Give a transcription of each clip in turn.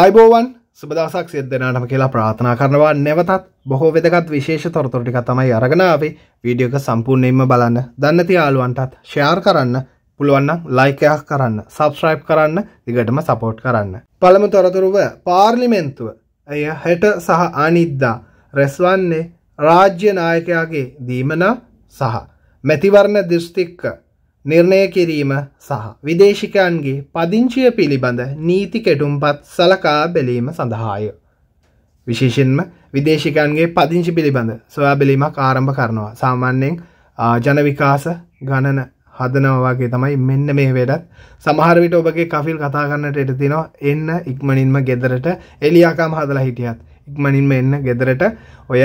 ආයිබෝවන් සුබදසක් සිද්ධනාටම කියලා ප්‍රාථනා කරනවා නැවතත් බොහෝ වෙදගත් විශේෂ තොරතුරටික තමයි අරගෙනාවේ වීඩියෝක සම්පූර්ණයෙන්ම බලන්න දන්නති යාලුවන්ටත් ෂයාර් කරන්න පුළුවන්නම් ලයිකයක් කරන්න සබස්්‍රයිප් කරන්න දිගටම සපෝට් කරන්න. පළම තොරතුරුව පාර්ලිමෙන්න්තුව ඇය හෙට සහ අනිද්දා රැස්වන්නේ රාජ්‍ය නායකයාගේ දීමනා සහ මැතිවරණ දිෘෂ්ටික්ක නිර්ණය කිරීම සහ විදේශිකයන්ගේ පදිංචිය පිළිබඳ නීති කෙටුම්පත් සලකා බැලීම සඳහාය. විශේෂෙන්ම විදේශිකන්ගේ පදිංචි පිළිබඳ සොයා බැලීමක් ආරම්භ කරනවා සාමාන්‍යයෙන් ජනවිකාස ගණන හදනවාගේ තමයි මෙන්න මේ වැඩත් සමහරවිට ඔබගේ කෆිල් කතා කරන්නට එට තිනවා එන්න ඉක්මනින්ම ගෙදරට එලියාකාම හදලා හිටියත් ඉක්මනින්ම එන්න ගෙදරට ඔය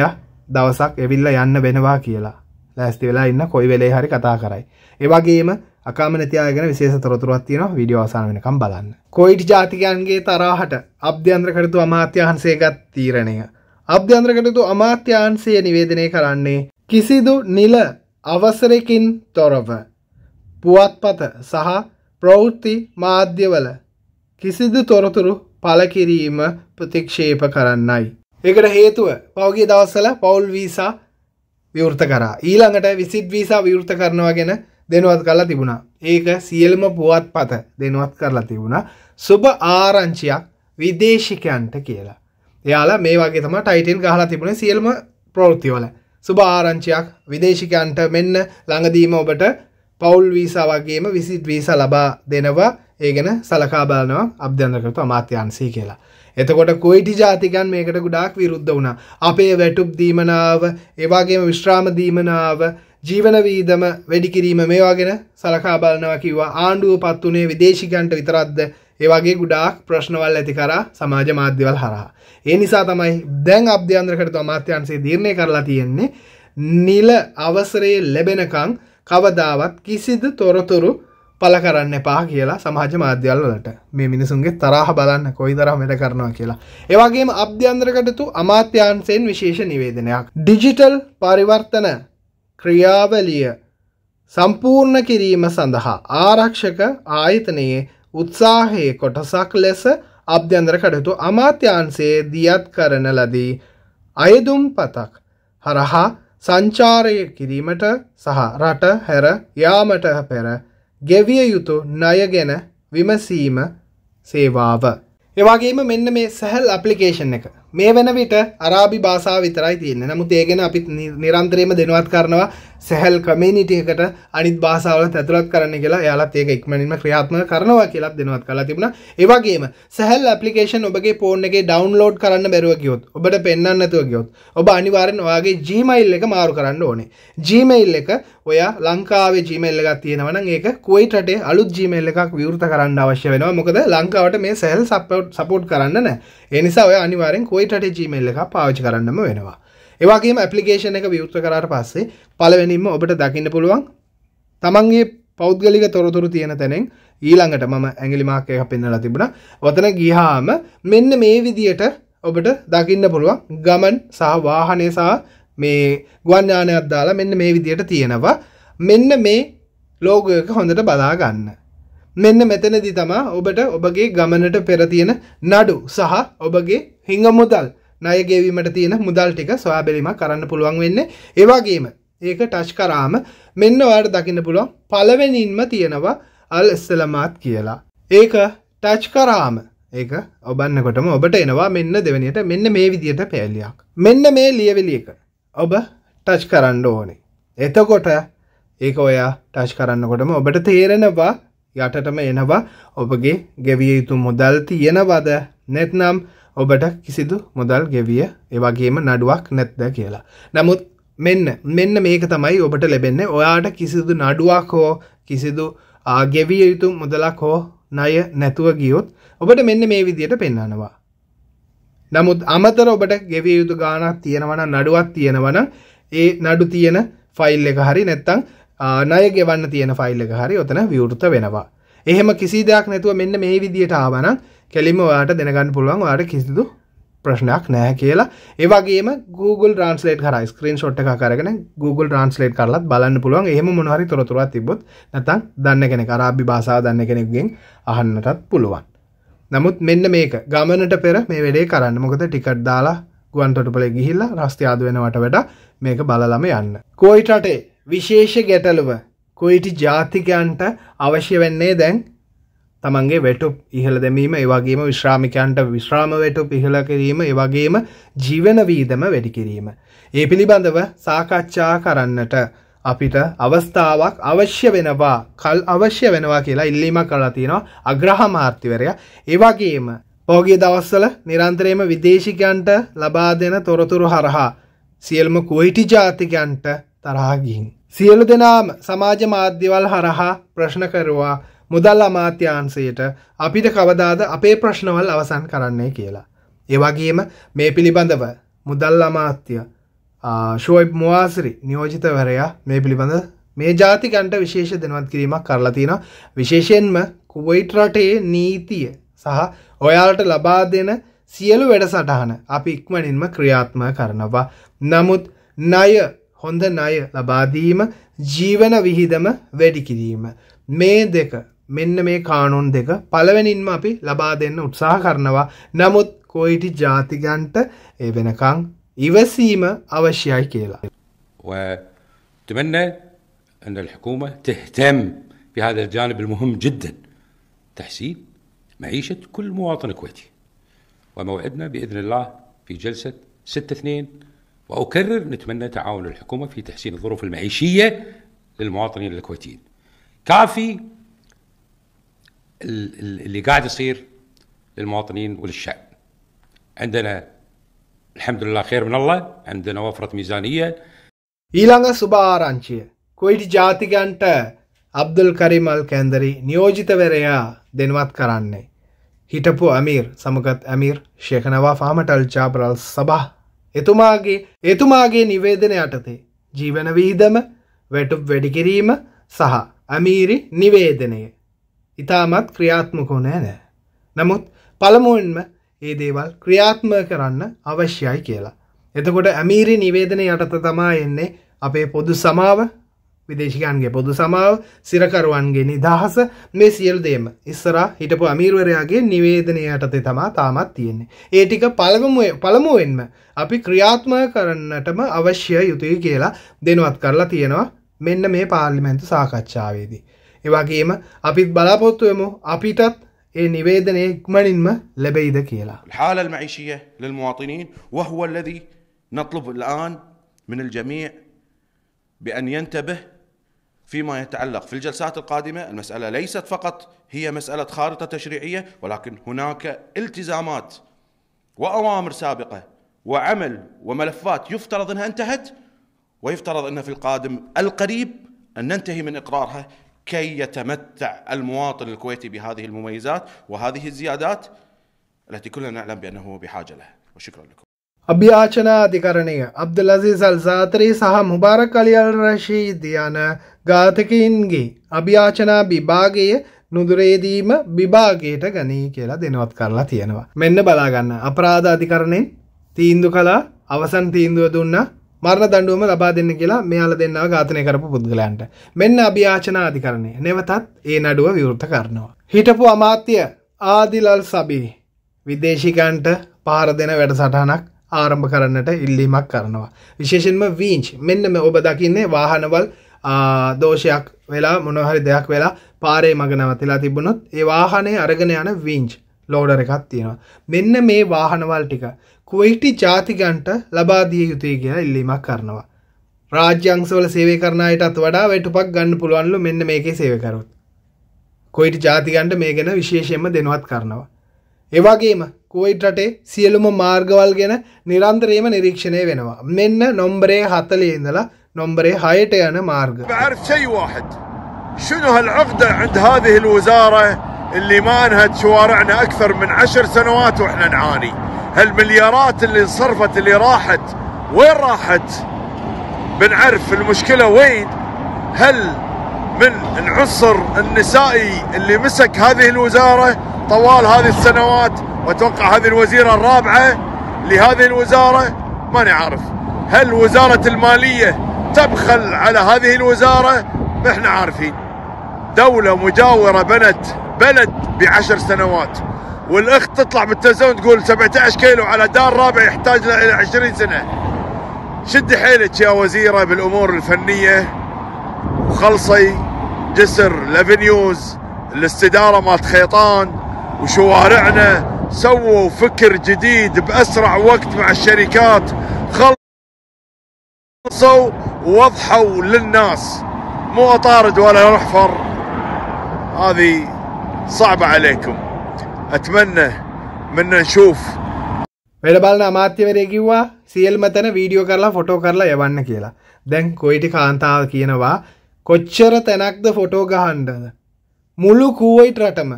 දවසක් එවිල්ල යන්න වෙනවා කියලා ලෑස්ති වෙලා ඉන්න කොයි වෙලේ හරි කතා කරයි. ඒවගේම අකාමනතියාගෙන විශේෂ තොරතුරක් තියෙනවා වීඩියෝ අවසන් වෙනකම් බලන්න. කොයිට් ජාතිකයන්ගේ තරහට අභ්‍යන්තර කටයුතු අමාත්‍යාංශය ගත් තීරණය. අභ්‍යන්තර කටයුතු අමාත්‍යාංශය නිවේදනය කරන්නේ කිසිදු නිල අවසරකින් තොරව පුවත්පත සහ ප්‍රවෘත්ති මාධ්‍යවල කිසිදු තොරතුරු පළකිරීම ප්‍රතික්ෂේප කරන්නයි. එකට හේතුව පෞගේ දවස්සල පවුල් වීසා විවෘත කරා ඊළඟට විසිට් වීසා විවෘත කරනවා ගැන දෙනුවත් කරලා තිබුණා ඒක සියලුම පුවත් පත දෙනුවත් කරලා තිබුණා සුභ ආරංචියක් විදේශිකයන්ට කියලා එයාලා මේ වගේ තම ටයිටන් ගහලා තිබුණ සියල්ම ප්‍රවෘතිවල සුභ ආරංචියක් විදේශිකයන්ට මෙන්න ළඟදීම ඔබට පවුල් වීසා වගේම විසිට් වීසා ලබා දෙනවා ඒ ගැන සලකා බලනවා අභ්‍යන්තරකතු අමාත්‍යංශය කියලා. එතකොට කොයිටි ජාතිකන් මේකට ගොඩාක් විරුද්ධ වුණා. අපේ වැටුප් දීමනාව, ඒ වගේම විශ්‍රාම දීමනාව, ජීවන වීදම වැඩි කිරීම මේවා ගැන සලකා බලනවා කිව්වා. ආණ්ඩුවපත් උනේ විදේශිකයන්ට විතරක්ද? ඒ වගේ ගොඩාක් ප්‍රශ්නවල් ඇති කරා සමාජ මාධ්‍යවල හරහා. ඒ නිසා තමයි දැන් අභ්‍යන්තරකතු අමාත්‍යංශය තීරණය කරලා තියෙන්නේ නිල අවසරයේ ලැබෙනකන් කවදාවත් කිසිදු තොරතුරු පල කරන්න පා කියලා සමාජ මාධ්‍යල්ලට මේ මිනිසුන්ගේ තරහ බලන්න කොයි දරම් වැඩ කරනවා කියලා. ඒවගේම අභ්‍යන්ද්‍රකටතු අමාත්‍යන්සයෙන් විශේෂ නිවේදනයක්. ඩිජිටල් පරිවර්තන ක්‍රියාවලිය සම්පූර්ණ කිරීම සඳහා ආරක්ෂක ආයතනයේ උත්සාහයේ කොටසක් ලෙස අභ්‍යන්දර කටයුතු අමාත්‍යන්සේ දියත් කරන ලදී අයදුම් පතක් හරහා සංචාරය කිරීමට සහ රට හැර යාමට පෙර ගෙවිය යුතු ණය ගැන විමසීම සේවාව. එවාගේම මෙන්න මේ සැහල් ඇප්ලිකේෂන් එක මේ වෙන විට අරාබි භාෂාව විතරයි තියෙන්නේ. නමුත් ඒ ගැන අපි නිරන්තරයෙන්ම දෙනවත් කරනවා සහල් කමියුනිටි එකට අනිත් භාෂාවලත් ඇතුළත් කරන්න කියලා. එයාලත් ඒක ඉක්මනින්ම ක්‍රියාත්මක කරනවා කියලාත් දෙනවත් කරලා තිබුණා. ඒ වගේම සහල් ඇප්ලිකේෂන් ඔබගේ ෆෝන් එකේ ඩවුන්ලෝඩ් කරන්න බැරුව ගියොත්, ඔබට පෙන්වන්න නැතුව ගියොත්, ඔබ අනිවාර්යෙන් ඔයාගේ Gmail එක මාරු කරන්න ඕනේ. Gmail එක ඔයා ලංකාවේ Gmail එකක් තියෙනවා නම් ඒක කුවයිට් රටේ අලුත් Gmail එකක් විවෘත කරන්න අවශ්‍ය වෙනවා. මොකද ලංකාවට මේ සහල් සපෝට් කරන්න නැහැ. ඒ නිසා ඔයා අනිවාර්යෙන් කොයිටට ජීමල් එක පාවිච් කරන්නම වෙනවා ඒවාගේම ඇපලිකේෂන එක විවෘත කරට පස්සේ පලවෙනින්ම ඔබට දකින්න පුළුවන් තමන්ගේ පෞද්ගලික තොරතුරු තියෙන තැනෙන් ඊළඟට මම ඇගිලිමාක එක පෙන්නලා තිබුණ වතන ගිහාම මෙන්න මේ විදියට ඔබට දකින්න පුළුවන් ගමන් සහ වාහනය සහ මේ ගුවන්ඥානයක් දාලා මෙන්න මේ විදියට තියෙනවා මෙන්න මේ ලෝගයක හොඳට බලාගන්න මෙන්න මෙතනදි තමා ඔබට ඔබගේ ගමනට පෙරතියෙන නඩු සහ ඔබගේ හිංග මුදල් ණය ගෙවීමට තියෙන මුදල් ටික සොයා බැලීම කරන්න පුළුවන් වෙන්නේ ඒ වගේම ඒක ටච් කරාම මෙන්න ඔයාලට දකින්න පුළුවන් පළවෙනින්ම තියෙනවා අල් ඉස්සලමාත් කියලා ඒක ටච් කරාම ඒක ඔබන්නකොටම ඔබට එනවා මෙන්න දෙවැනියට මෙන්න මේ විදියට පෑලියක් මෙන්න මේ ලියවිලි එක ඔබ ටච් කරන්න ඕනේ එතකොට ඒක ඔයා ටච් කරන්නකොටම ඔබට තේරෙනවා යටටම එනවා ඔබගේ ගෙවිය යුතු මුදල් තියෙනවද නැත්නම් ඔබට කිසිදු මුදල් ගෙවිය එවගේම නඩුවක් නැත්ද කියලා. නමුත් මෙන්න මෙන්න මේක තමයි ඔබට ලැබෙන්නේ ඔයාට කිසිදු නඩුවක් හෝ කිසිදු ගෙවිය යුතු මුදලක් හෝ ණය නැතුව ගියොත් ඔබට මෙන්න මේ විදියට පෙන්වනවා. නමුත් අමතර ඔබට ගෙවිය යුතු ගාණක් තියෙනවනම් නඩුවක් තියෙනවනම් ඒ නඩු තියෙන ෆයිල් එක හරි නැත්තම් ණය ගෙවන්න තියෙන ෆයිල් එක හරි ඔතන විවෘත වෙනවා. එහෙම කිසි දෙයක් නැතුව මෙන්න මේ විදියට ආවනම් කෙලිම ඔයාට දෙනගන්න පුළුවන් ඔයාට කිසිදු ප්‍රශ්නයක් නෑ කියලා ඒවගේම Google ට්‍රන්ස්ලේට කර ස්ක්‍රීන් ෂොට් එක කරගෙන Google ට්‍රන්ස්ලේට් කරලත් බලන්න පුළුවන් එහෙම මොනහරි තොරතුරක් තිබොත් නැතන් දන්න කෙනෙක් අරාබි භාෂාව දන්න කෙනෙක්ගෙන් අහන්නටත් පුළුවන් නමුත් මෙන්න මේක ගමනට පෙර මේ වැඩේ කරන්න මොකද ටිකට් දාලා ගුවන්තොටුපලේ ගිහිල්ලා රස්තියාද වෙනවට වැඩ මේක බලලම යන්න. කෝයිටටේ විශේෂ ගැටලුව කොයිටි ජාතිකයන්ට අවශ්‍ය වෙන්නේ දැන් තමන්ගේ වැටු ඉහළ දැමීම ඒවගේම විශ්‍රාමිකයන්ට විශ්‍රාම වැටු පිහළ කිරීම ඒවගේම ජීවන වීදම වැඩි කිරීම. ඒ පිළිබඳව සාකච්ඡා කරන්නට අපිට අවස්ථාවක් අවශ්‍ය වෙනවා කල් අවශ්‍ය වෙනවා කියලා ඉල්ලීමක් කලා තියෙනවා අග්‍රහමාර්තිවරයා ඒවගේම පෝගේ දවස්සල නිරන්තරයම විදේශිකයන්ට ලබා දෙන තොරතුරු හරහා සියල්ම කුවයිටි ජාතිකයන්ට තරහාගින්. සියලු දෙනාම සමාජ මාධ්‍යවල් හරහා ප්‍රශ්න කරවා මුදල් අමාත්‍යංශයට අපිට කවදාද අපේ ප්‍රශ්නවල් අවසන් කරන්නේ කියලා. ඒ වගේම මේ පිළිබඳව මුදල් අමාත්‍ය ශෝයිබ් මුවාසිරි නියෝජිතවරයා මේ පිළිබඳ මේ ජාතිකන්ට විශේෂ දෙනවත් කිරීමක් කරලා තියෙන විශේෂයෙන්ම කුවයිට් රටේ නීතිය සහ ඔයාලට ලබා දෙන සියලු වැඩසටහන අපි ඉක්මනින්ම ක්‍රියාත්ම කරනවා. නමුත් ණය හොඳ ණය ලබාදීම ජීවන විහිදම වැඩිකිරීම. මේ දෙක මෙන්න මේ කානුන් දෙක පළවෙනින්ම අපි ලබා දෙන්න උත්සාහ කරනවා නමුත් කොයිටි ජාතිගන්ට ඒ වෙනකන් ඉවසීම අවශ්‍යයි කියලා. وأتمنى أن الحكومة تهتم بهذا الجانب المهم جدا تحسين معيشة كل مواطن كويتي وموعدنا بإذن الله في جلسة 6 2 وأكرر نتمنى تعاون الحكومة في تحسين الظروف المعيشية للمواطنين الكويتيين كافي اللي قاعد يصير للمواطنين وللشعب عندنا الحمد لله خير من الله عندنا وفرة ميزانية ඊළඟ සුභආරංචිය කොයිටි ජාතිකන්ට අබ්දුල් කරිමල් කැන්දරි නියෝජිතවරයා දෙනවත් කරන්නේ. හිටපු ඇමීර් සමගත් ඇමීර් ශේකනවා ෆාමටල් ජාබරල් සබහ එතුමාගේ එතුමාගේ නිවේදන යටතේ ජීවන වීදම වැටුප් වැඩිකිරීම සහ ඇමීරි නිවේදනය ඉතාමත් ක්‍රියාත්මකෝ නෑ නෑ. නමුත් පළමුුවෙන්ම ඒ දේවල් ක්‍රියාත්ම කරන්න අවශ්‍යයි කියලා. එතකොට ඇමීරි නිවේදන යටත තමා එන්නේ අපේ පොදු සමාව විදේශිකන්ගේ පොදු සමාව සිරකරුවන්ගේ නිදහස මේ සියල් දේම ඉස්සර හිටපු අමීර්වරයාගේ නිවේදනය යටතේ තමා තාමත් තියෙන්නේ. ඒ ටික පළමුුවෙන්ම අපි ක්‍රියාත්ම කරන්නටම අවශ්‍ය යුතුයි කියලා දෙනුවත් කරලා තියෙනවා මෙන්න මේ පාර්ලිමෙන්තු සාකච්ඡාවේදී. ඒවාගේම අපිත් බලාපොත්තුවමු අපිටත් ඒ නිවේදනය ඉක්මනින්ම ලැබෙයිද කියලා. الحالة المعيشية للمواطنين وهو الذي نطلب الآن من الجميع بأن ينتبه فيما يتعلق في الجلسات القادمة المسألة ليست فقط هي مسألة خارطة تشريعية ولكن هناك التزامات وأوامر سابقة وعمل وملفات يفترض أنها انتهت ويفترض أن في القادم القريب أن ننتهي من إقرارها كي يتمتع المواطن الكويتي بهذه المميزات وهذه الزيادات التي كلنا نعلم بأنه بحاجة لها وشكرا لكم ಅಭಿಯಾಚನಾ ಅಧಿಕಾರಣಿಯ ಅಬ್ದುಲ್ ಅಜೀಜ್ ಅಲ್ ಜಾತ್ರಿ ಸಹ ಮುಬಾರಕ್ ಅಲಿ ಅಲ್ ರಶೀದಿಯನ ඝාතකින්ගේ අභ්‍යාචනා විභාගය නුදුරේදීම විභාගයට ගනී කියලා දෙනවත් කරලා තියෙනවා. මෙන්න බලාගන්න අපරාධ අධිකරණයෙන් තීන්දු කලා අවසන් තීන්දුව දුන්නා මරණ දඬුවම ලබා දෙන්න කියලා මෙයාලා දෙන්නව ඝාතනය කරපු පුද්ගලයන්ට. මෙන්න අභියාචනා අධිකරණය. නැවතත් ඒ නඩුව විවෘත කරනවා. හිටපු අමාත්‍ය ආදිලල් සබී විදේශිකයන්ට පහර දෙන වැඩසටහනක් ආරම්භ කරන්නට ඉල්ලීමක් කරනවා. විශේෂෙන්ම වීංච් මෙන්නම ඔබ දකින්නේ වාහනවල් දෝෂයක් වෙලා මොනහරි දෙයක් වෙලා පාරේ මග නවතිලා තිබුණොත් ඒ වාහනේ අරගෙන යන වීංච් ලෝඩර එකක් තියෙනවා මෙන්න මේ වාහනවල් ටික කුවයිටි ජාතිකන්ට ලබාදිය යුතුය කියලා ඉල්ලීමක් කරනවා රාජ්‍යංශවල සේවය කරනයටත් වඩා වැටුපක් ගන්න පුළුවන්ලු මෙන්න මේකේ සේවකරුත් කොයිට ජාතිකන්ට මේ ගැන විශේෂයෙන්ම දෙනවත් කරනවා එවාගේම කුවයිට රටේ සියලුම මාර්ගවල් ගැන නිරන්තරයම නිරීක්ෂණය වෙනවා මෙන්න නොම්බරේ හතලේ ඉඳලා නොම්බරේ හයට යන මාර්ග. شنو هالعقدة عند هذه الوزارة اللي ما انهت شوارعنا اكثر من عشر سنوات واحنا نعاني هالمليارات اللي انصرفت اللي راحت وين راحت بنعرف المشكلة وين هل من العنصر النسائي اللي مسك هذه الوزارة طوال هذه السنوات واتوقع هذه الوزيرة الرابعة لهذه الوزارة ما نعرف هل وزارة المالية تبخل على هذه الوزارة ما احنا عارفين دولة مجاورة بنت بلد بعشر سنوات والاخت تطلع بالتلفزيون تقول 17 كيلو على دار رابع يحتاج له الى 20 سنة شدي حيلك يا وزيرة بالامور الفنية وخلصي جسر لافنيوز الاستدارة مالت خيطان وشوارعنا سووا فكر جديد باسرع وقت مع الشركات خلصوا ووضحوا للناس مو اطارد ولا احفر هذه صعبة عليكم أتمنى منا نشوف වැඩබලන අමාත්‍යවරය කිව්වා සියල් මතන වීඩියෝ කරලා ෆොටෝ කරලා යවන්න කියලා දැන් කොයිටි කාන්තාව කියනවා කොච්චර තැනක්ද ෆොටෝ ගහන්ඩද මුළු කුවයිට් රටම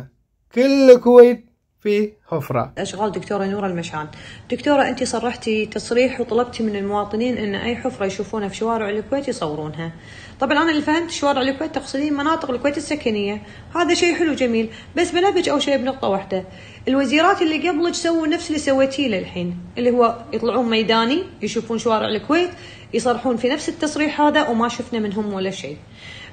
කෙල්ල කුවයිට් في حفرة أشغال دكتورة نورة المشان دكتورة أنت صرحتي تصريح وطلبتي من المواطنين أن أي حفرة يشوفونها في شوارع الكويت يصورونها طبعا أنا اللي فهمت شوارع الكويت تقصدين مناطق الكويت السكنية هذا شيء حلو جميل بس بنبج أو شيء بنقطة واحدة الوزيرات اللي قبلك سووا نفس اللي سويتيه للحين اللي هو يطلعون ميداني يشوفون شوارع الكويت يصرحون في نفس التصريح هذا وما شفنا منهم ولا شيء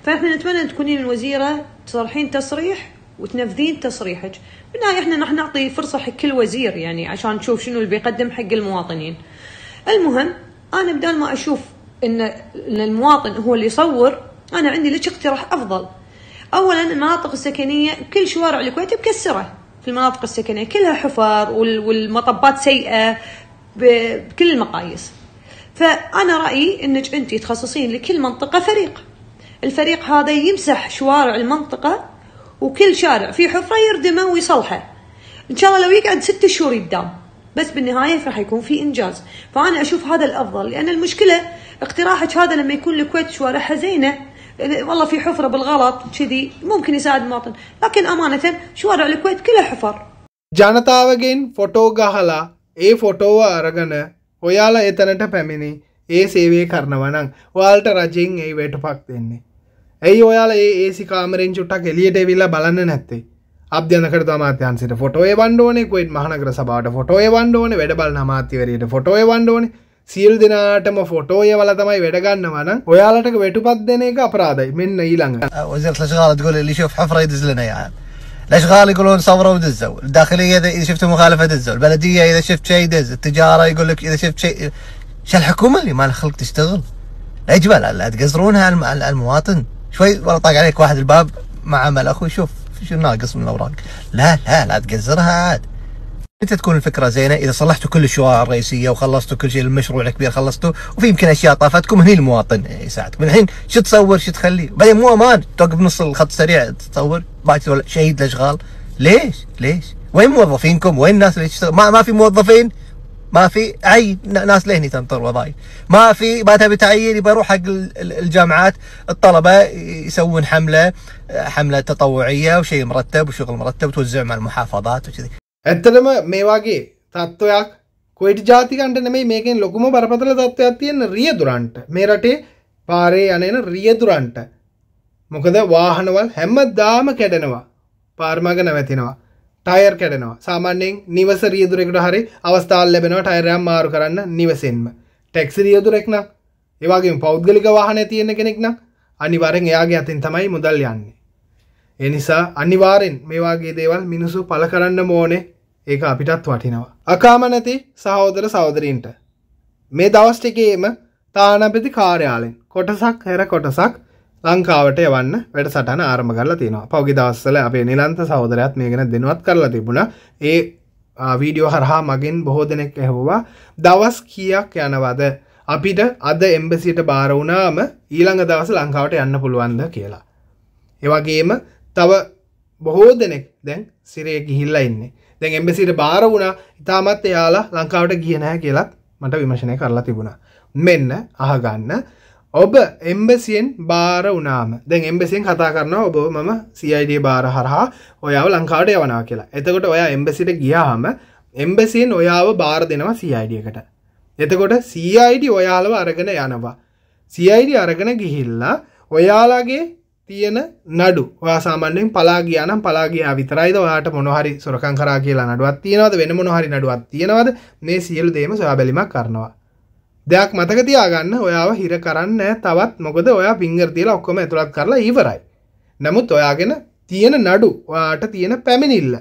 فاحنا نتمنى تكونين الوزيرة تصرحين تصريح وتنفذين تصريحك بالنهايه احنا راح نعطي فرصه حق كل وزير يعني عشان نشوف شنو اللي بيقدم حق المواطنين المهم انا بدال ما اشوف ان المواطن هو اللي يصور انا عندي لك اقتراح افضل اولا المناطق السكنيه كل شوارع الكويت مكسره في المناطق السكنيه كلها حفر والمطبات سيئه بكل المقاييس فانا رايي انك انت تخصصين لكل منطقه فريق الفريق هذا يمسح شوارع المنطقه وكل شارع في حفرة يردمه ويصلحه ان شاء الله لو يقعد ست شهور يدام بس بالنهاية راح يكون في انجاز فانا اشوف هذا الافضل لان المشكلة اقتراحك هذا لما يكون الكويت شوارعها زينة والله في حفرة بالغلط كذي ممكن يساعد المواطن لكن امانة شوارع الكويت كلها حفر ජනතාවගෙන් ෆොටෝ ගහලා ඒ ෆොටෝව අරගන ඔයාලා එතනට පැමිණි ඒ සේවේ කරනවනං වාල්ට රජෙන් ඒ වැට පක් දෙන්නේ ඇයි ඔයාල ඒසි කාමරෙන් චුට්ටක් එලියට විල්ලා බලන්න නැත්තේ අධ්‍යනකට මාත්‍යන්සිට ෆොටෝය වන්ඩෝනේ කොයිත් මහනකර සබාට ෆොටෝය වන්ඩෝන වැඩබල මාතිවරයට ෆොටෝය වන්ඩෝන සියල් දෙනාටම ෆොටෝය වල තමයි වැඩගන්න වන ඔයාලට වැටුපත් දෙන එක අපරාදයි මෙන්න ඊළඟ الاشغال يقولون صوروا ودزوا الداخليه اذا شفتوا مخالفه دزوا البلديه اذا شفت شيء دز التجاره يقول لك اذا شفت شيء شو الحكومه اللي ما لها خلق تشتغل اجبل تقصرونها المواطن شوي ولا طاق عليك واحد الباب مع عمل اخوي شوف شو ناقص من الاوراق لا لا لا تقزرها عاد متى تكون الفكره زينه اذا صلحتوا كل الشوارع الرئيسيه وخلصتوا كل شيء المشروع الكبير خلصته وفي يمكن اشياء طافتكم هني المواطن يساعدكم الحين شو تصور شو تخلي بعدين مو امان توقف نص الخط السريع تصور باكر شهيد الاشغال ليش ليش وين موظفينكم وين الناس اللي تشتغل ما, ما في موظفين ما في عين ناس لهني تنطر وظائف ما في ما تبي تعين يبقى روح حق الجامعات الطلبه يسوون حمله حمله تطوعيه وشيء مرتب وشغل مرتب توزع مع المحافظات وكذي ඇත්තටම මේ වගේ තත්ත්වයක් කොයිට ජාතිකන්ට නෙමයි මේකෙන් ලොකුම බරපතල තත්ත්වයක් තියෙන රියදුරන්ට මේ රටේ පාරේ යනන රියදුරන්ට මොකද වාහනවල් හැම දාම කැඩෙනවා පාර්මග නැවතිනවා ටයර් කැඩෙනවා සාමාන්‍යයෙන් නිවස රියදුරෙකුට හරි අවස්ථාල් ලැබෙනවා ටයරයම් මාරු කරන්න නිවසෙන්ම ටැක්සි රියදුරෙක් නම් ඒවාගේ පෞද්ගලික වාහනය තියෙන කෙනෙක් නම් අනිවාරෙන් එයාගේ අතින් තමයි මුදල් යන්නේ. ඒ නිසා අනිවාරෙන් මේවාගේ දේවල් මිනිසු පල කරන්න මෝනේ ඒක අපිටත් වටිනවා. අකාම නැති සහෝදර සහෝදරීන්ට. මේ දවස්ටිකේම තානපති කාර්යාලෙන් කොටසක් හැර කොටසක් ලංකාවට යවන්න වැඩසටහන ආරම්භ කරලා තියෙනවා. පහුගිය දවස්වල අපේ නිලන්ත සහෝදරයාත් මේ ගැන දෙනුවත් කරලා තිබුණා. ඒ වීඩියෝ හරහා මගෙන් බොහෝ දෙනෙක් ඇහුවා දවස් කීයක් යනවද අපිට අද එම්බසියට බාර වුණාම ඊළඟ දවස ලංකාවට යන්න පුළුවන්ද කියලා. ඒ වගේම තව බොහෝ දෙනෙක් දැන් සිරේ ගිහිල්ලා ඉන්නේ. දැන් එම්බසියට බාර වුණා. ඊටමත් එයාලා ලංකාවට ගියේ නැහැ කියලා මට විමර්ශනය කරලා තිබුණා. මෙන්න අහගන්න ඔබ එම්බසියෙන් බාර වනාම දැන් එම්බසියෙන් කතා කරනවා ඔබ මම සයිඩ බාර හරහා ඔයාව ලංකාට යවනා කියලා එතකොට ඔයා එම්බසිට ගියාහම එම්බසියෙන් ඔයාව බාර දෙනවා සයිඩියකට එතකොට සයිඩ ඔයාලව අරගෙන යනවා සයිඩ අරගෙන ගිහිල්ලා ඔයාලාගේ තියෙන නඩු වාසාමන්ඩෙන් පලා ගියනම් පලාගයා විතරයිද වාට මොනහරි සොරකං කරා කියලා නඩුවත් තියෙනවද වෙන මොනහරි නඩුවත් තියෙනවද මේ සියලු දේම සොයා බැලිමක් කරනවා දෙයක් මතක තියාගන්න ඔයාව හිර කරන්න තවත් මොකද ඔයා පිංගර තියලා ඔක්කොම ඇතුළත් කරලා ඉවරයි. නමුත් ඔයාගෙන තියෙන නඩු ඔයාට තියෙන පැමිණිල්ල.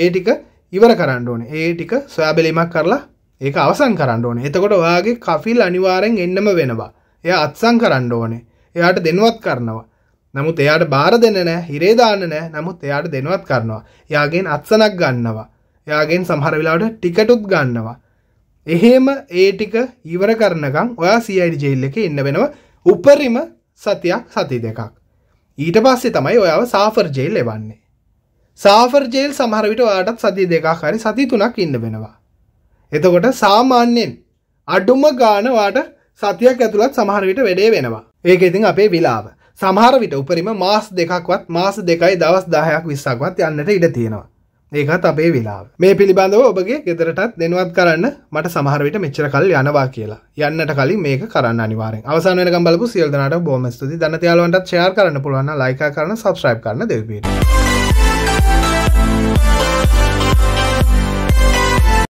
ඒ ටික ඉවර කරන්න ඕනේ. ඒ ටික සොයාබැලීමක් කරලා ඒක අවසන් කරන්න ඕනේ. එතකොට ඔයාගේ කෆිල් අනිවාර්යෙන් එන්නම වෙනවා. එයා අත්සන් කරන්න ඕනේ. එයාට දෙනවත් කරනවා. නමුත් එයාට බාර දෙන්න නෑ, හිරේ දාන්න නෑ. නමුත් එයාට දෙනවත් කරනවා. එයාගෙන් අත්සනක් ගන්නවා. එයාගෙන් සමහර වෙලාවට ටිකටුත් ගන්නවා. එහෙම ඒ ටික ඉවර කරනකම් ඔයා සයිඩ ජෙල් එක එන්න වෙනවා උපරිම සතියක් සති දෙකක් ඊට පස්සේ තමයි ඔයාව සාෆර් ජෙල් එවන්නේ සාෆර් ජෙල් සමහර විට ඔයාටත් සති දෙකක් හරි සති තුනක් ඉන්න වෙනවා එතකොට සාමාන්‍යයෙන් අඩුම ගාන ඔයාට සතියක් ඇතුළත් සමහර විට වැඩේ වෙනවා ඒක ඉතින් අපේ විලාව සමහර විට උපරිම මාස් දෙකක්වත් මාස දෙකයි දවස් 10ක් 20ක්වත් යන්නට ඉඩ තියෙනවා ඒකත් අපේ වෙලා මේ පිළිබඳව ඔබගේ ගෙදරටත් දෙනුවත් කරන්න මට සමහරවිට මෙච්චර කල් යනවා කියලා යන්නට කලින් මේක කරන්න අනිවාරෙන් අවසාන වෙනකම් බලපු සියලු දෙනාට බොහොම ස්තුතියි දනතියාලවන්ටත් ෂෙයාර් කරන්න පුළුවන් නම් ලයික් කරන්න සබ්ස්ක්‍රයිබ් කරන්න දෙවිපිට